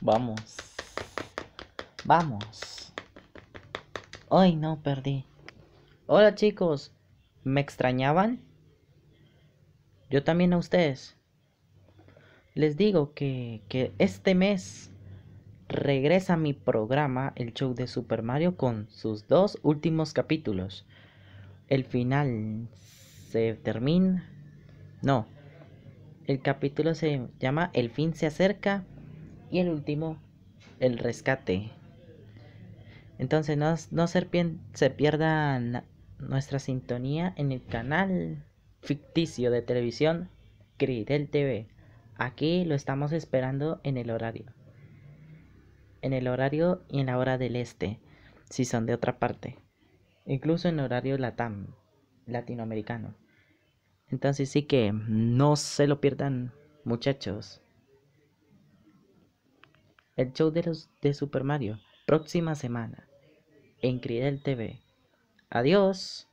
Vamos. Vamos. Ay, no, perdí. Hola chicos. ¿Me extrañaban? Yo también a ustedes. Les digo que, este mes regresa mi programa, el show de Super Mario, con sus dos últimos capítulos. El final se termina. No. El capítulo se llama El fin se acerca y el último, el rescate. Entonces no, se, pierdan nuestra sintonía en el canal ficticio de televisión Cridel TV. Aquí lo estamos esperando en el horario. En el horario y en la hora del este, si son de otra parte. Incluso en horario latam, latinoamericano. Entonces sí que no se lo pierdan, muchachos. El show de, Super Mario. Próxima semana. En Cridel TV. Adiós.